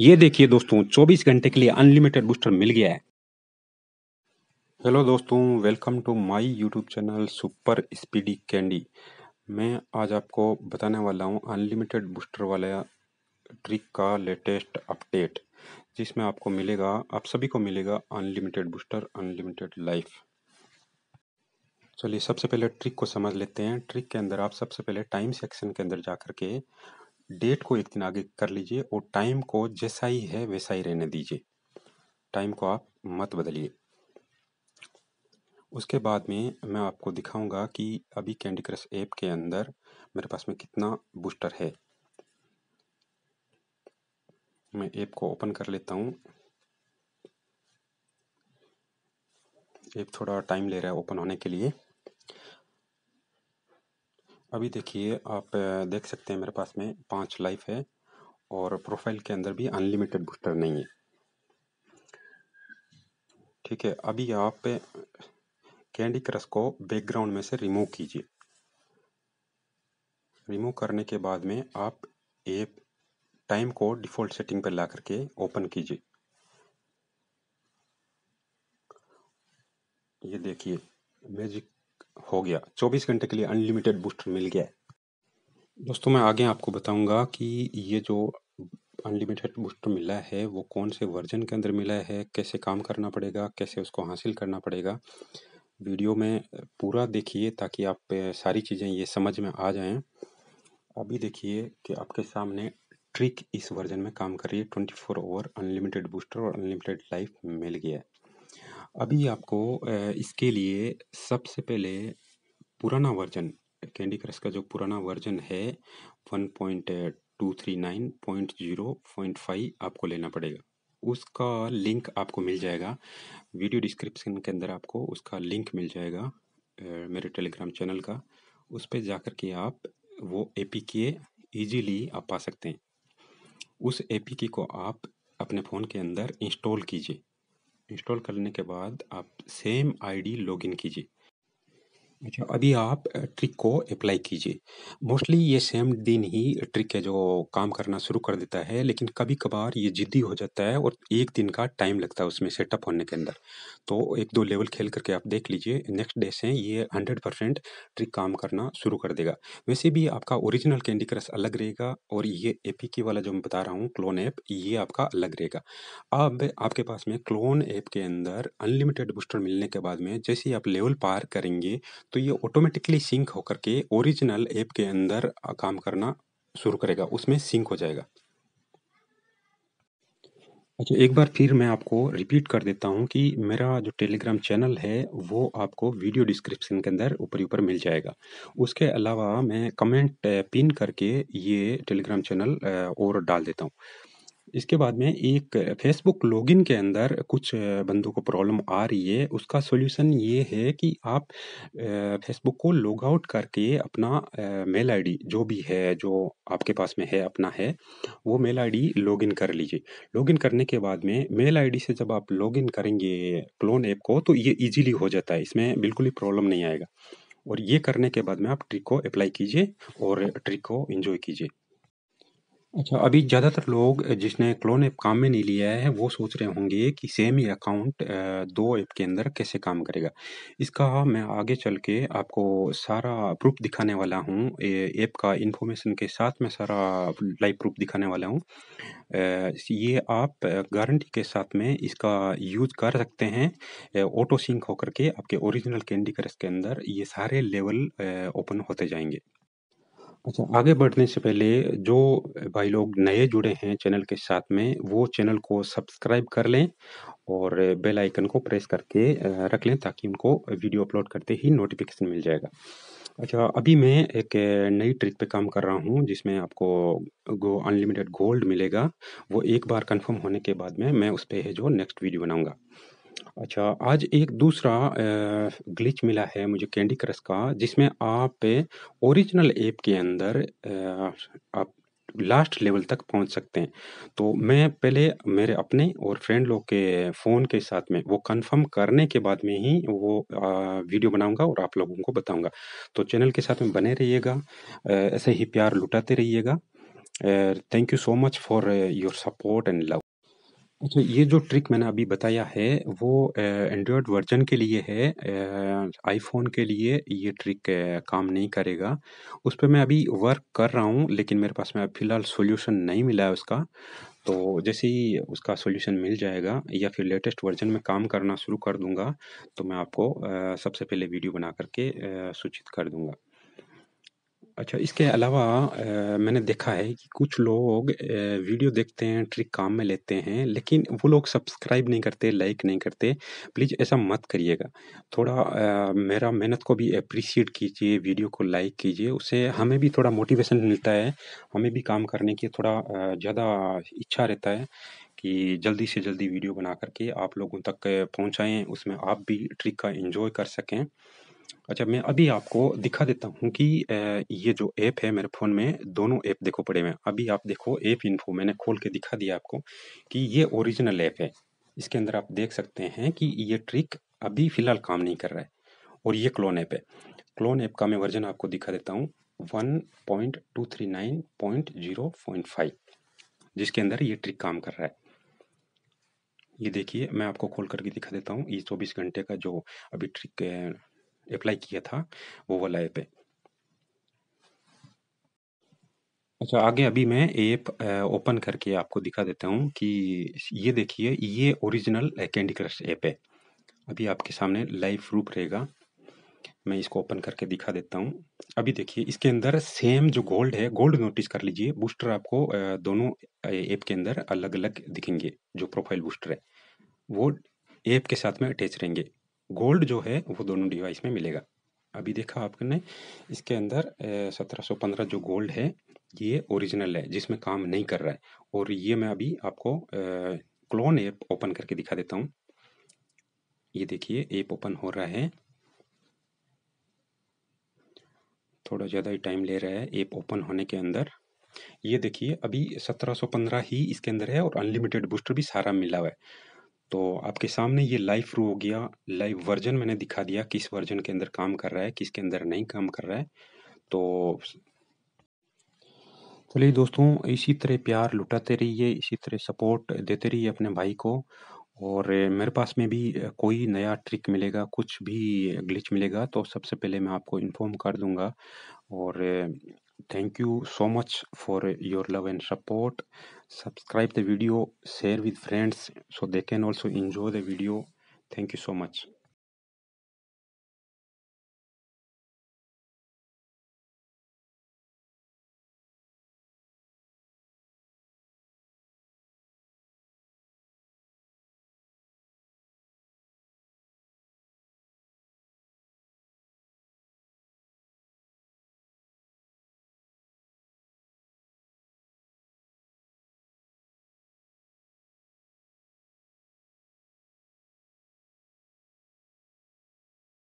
ये देखिए दोस्तों 24 घंटे के लिए अनलिमिटेड बूस्टर मिल गया है हेलो दोस्तों welcome to my YouTube channel super speedy candy मैं आज आपको बताने वाला हूँ अनलिमिटेड बूस्टर वाला ट्रिक का लेटेस्ट अपडेट जिसमें आपको मिलेगा आप सभी को मिलेगा अनलिमिटेड बूस्टर अनलिमिटेड लाइफ चलिए सबसे पहले ट्रिक को समझ लेते हैं ट्रिक के अंदर आप सबसे पहले टाइम सेक्शन के अंदर जा करके के डेट को एक दिन आगे कर लीजिए और टाइम को जैसा ही है वैसा ही रहने दीजिए टाइम को आप मत बदलिए उसके बाद में मैं आपको दिखाऊंगा कि अभी कैंडी क्रश ऐप के अंदर मेरे पास में कितना बूस्टर है मैं ऐप को ओपन कर लेता हूँ ऐप थोड़ा टाइम ले रहा है ओपन होने के लिए अभी देखिए आप देख सकते हैं मेरे पास में पांच लाइफ है और प्रोफाइल के अंदर भी अनलिमिटेड बूस्टर नहीं है ठीक है अभी आप कैंडी क्रश को बैकग्राउंड में से रिमूव कीजिए रिमूव करने के बाद में आप ऐप टाइम को डिफ़ॉल्ट सेटिंग पर ला करके ओपन कीजिए ये देखिए मैजिक हो गया 24 घंटे के लिए अनलिमिटेड बूस्टर मिल गया है दोस्तों मैं आगे आपको बताऊंगा कि ये जो अनलिमिटेड बूस्टर मिला है वो कौन से वर्जन के अंदर मिला है कैसे काम करना पड़ेगा कैसे उसको हासिल करना पड़ेगा वीडियो में पूरा देखिए ताकि आप सारी चीज़ें ये समझ में आ जाएं अभी देखिए कि आपके सामने ट्रिक इस वर्जन में काम कर रही है twenty four over unlimited booster और अनलिमिटेड लाइफ मिल गया है अभी आपको इसके लिए सबसे पहले पुराना वर्ज़न कैंडी क्रश का जो पुराना वर्ज़न है one point point point two three nine zero five आपको लेना पड़ेगा। उसका लिंक आपको मिल जाएगा। वीडियो डिस्क्रिप्शन के अंदर आपको उसका लिंक मिल जाएगा मेरे टेलीग्राम चैनल का। उस जा जाकर के आप वो के ईजीली आप पा सकते हैं। उस के को आप अपने फ़ोन के अंदर इंस्टॉल कीजिए। इंस्टॉल करने के बाद आप सेम आईडी लॉगिन कीजिए अच्छा, अभी आप ट्रिक को अप्लाई कीजिए। मोस्टली ये सेम दिन ही ट्रिक है जो काम करना शुरू कर देता है, लेकिन कभी-कभार ये ज़िद्दी हो जाता है और एक दिन का टाइम लगता है उसमें सेटअप होने के अंदर। तो एक दो लेवल खेल करके आप देख लीजिए, नेक्स्ट डे से ये हंड्रेड परसेंट ट्रिक काम करना शुरू कर देगा। वैसे भी आपका ओरिजिनल कैंडी क्रश अलग रहेगा और ये एपीके वाला जो मैं बता रहा हूँ क्लोन ऐप, ये आपका अलग रहेगा। अब आपके पास में क्लोन ऐप के अंदर अनलिमिटेड बूस्टर मिलने के बाद में जैसे ही आप लेवल पार करेंगे तो ये ऑटोमेटिकली सिंक होकर के ओरिजिनल ऐप के अंदर काम करना शुरू करेगा उसमें सिंक हो जाएगा अच्छा एक बार फिर मैं आपको रिपीट कर देता हूँ कि मेरा जो टेलीग्राम चैनल है वो आपको वीडियो डिस्क्रिप्शन के अंदर ऊपर ऊपर मिल जाएगा उसके अलावा मैं कमेंट पिन करके ये टेलीग्राम चैनल और डाल देता हूँ इसके बाद में एक फेसबुक लॉगिन के अंदर कुछ बंदों को प्रॉब्लम आ रही है उसका सॉल्यूशन ये है कि आप फेसबुक को लॉग आउट करके अपना मेल आईडी जो भी है जो आपके पास में है अपना है वो मेल आईडी लॉगिन कर लीजिए लॉगिन करने के बाद में मेल आईडी से जब आप लॉगिन करेंगे क्लोन ऐप को तो ये इजीली हो जाता है इसमें बिल्कुल भी प्रॉब्लम नहीं आएगा और ये करने के बाद में आप ट्रिक को अप्लाई कीजिए और ट्रिक को इन्जॉय कीजिए अच्छा, अभी ज़्यादातर लोग जिसने क्लोन ऐप काम में नहीं लिया है, वो सोच रहे होंगे कि सेम ही अकाउंट दो ऐप के अंदर कैसे काम करेगा। इसका मैं आगे चल के आपको सारा प्रूफ़ दिखाने वाला हूँ। ऐप का इन्फॉर्मेशन के साथ मैं सारा लाइव प्रूफ़ दिखाने वाला हूँ। ये आप गारंटी के साथ में इसका यूज़ कर सकते हैं। ऑटो सिंक होकर के आपके ओरिजिनल कैंडी क्रश के अंदर ये सारे लेवल ओपन होते जाएंगे अच्छा, आगे बढ़ने से पहले जो भाई लोग नए जुड़े हैं चैनल के साथ में, वो चैनल को सब्सक्राइब कर लें और बेल आइकन को प्रेस करके रख लें ताकि उनको वीडियो अपलोड करते ही नोटिफिकेशन मिल जाएगा। अच्छा, अभी मैं एक नई ट्रिक पे काम कर रहा हूँ जिसमें आपको गो अनलिमिटेड गोल्ड मिलेगा। वो एक बार कन्फर्म होने के बाद में मैं उस पर जो नेक्स्ट वीडियो बनाऊँगा। अच्छा, आज एक दूसरा ग्लिच मिला है मुझे कैंडी क्रश का जिसमें आप ओरिजिनल ऐप के अंदर आप लास्ट लेवल तक पहुँच सकते हैं। तो मैं पहले मेरे अपने और फ्रेंड लोग के फ़ोन के साथ में वो कन्फ़र्म करने के बाद में ही वो वीडियो बनाऊँगा और आप लोगों को बताऊँगा। तो चैनल के साथ में बने रहिएगा ऐसे ही प्यार लुटाते रहिएगा। Thank you so much for your support and love. अच्छा ये जो ट्रिक मैंने अभी बताया है वो एंड्रॉयड वर्जन के लिए है आईफ़ोन के लिए ये ट्रिक काम नहीं करेगा। उस पर मैं अभी वर्क कर रहा हूँ लेकिन मेरे पास में फ़िलहाल सॉल्यूशन नहीं मिला है उसका। तो जैसे ही उसका सॉल्यूशन मिल जाएगा या फिर लेटेस्ट वर्जन में काम करना शुरू कर दूँगा तो मैं आपको सबसे पहले वीडियो बना करके सूचित कर दूँगा। अच्छा इसके अलावा आ, मैंने देखा है कि कुछ लोग आ, वीडियो देखते हैं, ट्रिक काम में लेते हैं, लेकिन वो लोग सब्सक्राइब नहीं करते, लाइक नहीं करते। प्लीज़ ऐसा मत करिएगा। थोड़ा आ, मेरा मेहनत को भी एप्रिशिएट कीजिए, वीडियो को लाइक कीजिए, उससे हमें भी थोड़ा मोटिवेशन मिलता है, हमें भी काम करने की थोड़ा ज़्यादा इच्छा रहता है कि जल्दी से जल्दी वीडियो बना करके आप लोगों तक पहुँचाएँ, उसमें आप भी ट्रिक का इन्जॉय कर सकें। अच्छा, मैं अभी आपको दिखा देता हूँ कि ये जो ऐप है मेरे फ़ोन में, दोनों ऐप देखो पड़े हुए हैं। अभी आप देखो ऐप इन्फो मैंने खोल के दिखा दिया आपको कि ये ओरिजिनल ऐप है। इसके अंदर आप देख सकते हैं कि ये ट्रिक अभी फ़िलहाल काम नहीं कर रहा है और ये क्लोन ऐप है। क्लोन ऐप का मैं वर्ज़न आपको दिखा देता हूँ वन जिसके अंदर ये ट्रिक काम कर रहा है। ये देखिए मैं आपको खोल करके दिखा देता हूँ, ये चौबीस घंटे का जो अभी ट्रिक अप्लाई किया था वो वाला ऐप है अच्छा आगे अभी मैं ऐप ओपन करके आपको दिखा देता हूँ कि ये देखिए ये ओरिजिनल कैंडी क्रश ऐप है अभी आपके सामने लाइव रूप रहेगा मैं इसको ओपन करके दिखा देता हूँ अभी देखिए इसके अंदर सेम जो गोल्ड है गोल्ड नोटिस कर लीजिए बूस्टर आपको दोनों ऐप के अंदर अलग अलग दिखेंगे जो प्रोफाइल बूस्टर है वो ऐप के साथ में अटैच रहेंगे गोल्ड जो है वो दोनों डिवाइस में मिलेगा अभी देखा आपने इसके अंदर सत्रह पंद्रह जो गोल्ड है ये ओरिजिनल है जिसमें काम नहीं कर रहा है और ये मैं अभी आपको क्लोन ऐप ओपन करके दिखा देता हूँ ये देखिए ऐप ओपन हो रहा है थोड़ा ज़्यादा ही टाइम ले रहा है ऐप ओपन होने के अंदर ये देखिए अभी 1715 ही इसके अंदर है और अनलिमिटेड बूस्टर भी सारा मिला हुआ है तो आपके सामने ये लाइव प्रूव हो गया लाइव वर्जन मैंने दिखा दिया किस वर्जन के अंदर काम कर रहा है किसके अंदर नहीं काम कर रहा है तो चलिए दोस्तों इसी तरह प्यार लुटाते रहिए इसी तरह सपोर्ट देते रहिए अपने भाई को और मेरे पास में भी कोई नया ट्रिक मिलेगा कुछ भी ग्लिच मिलेगा तो सबसे पहले मैं आपको इन्फॉर्म कर दूंगा और thank you so much for your love and support subscribe the video share with friends so they can also enjoy the video thank you so much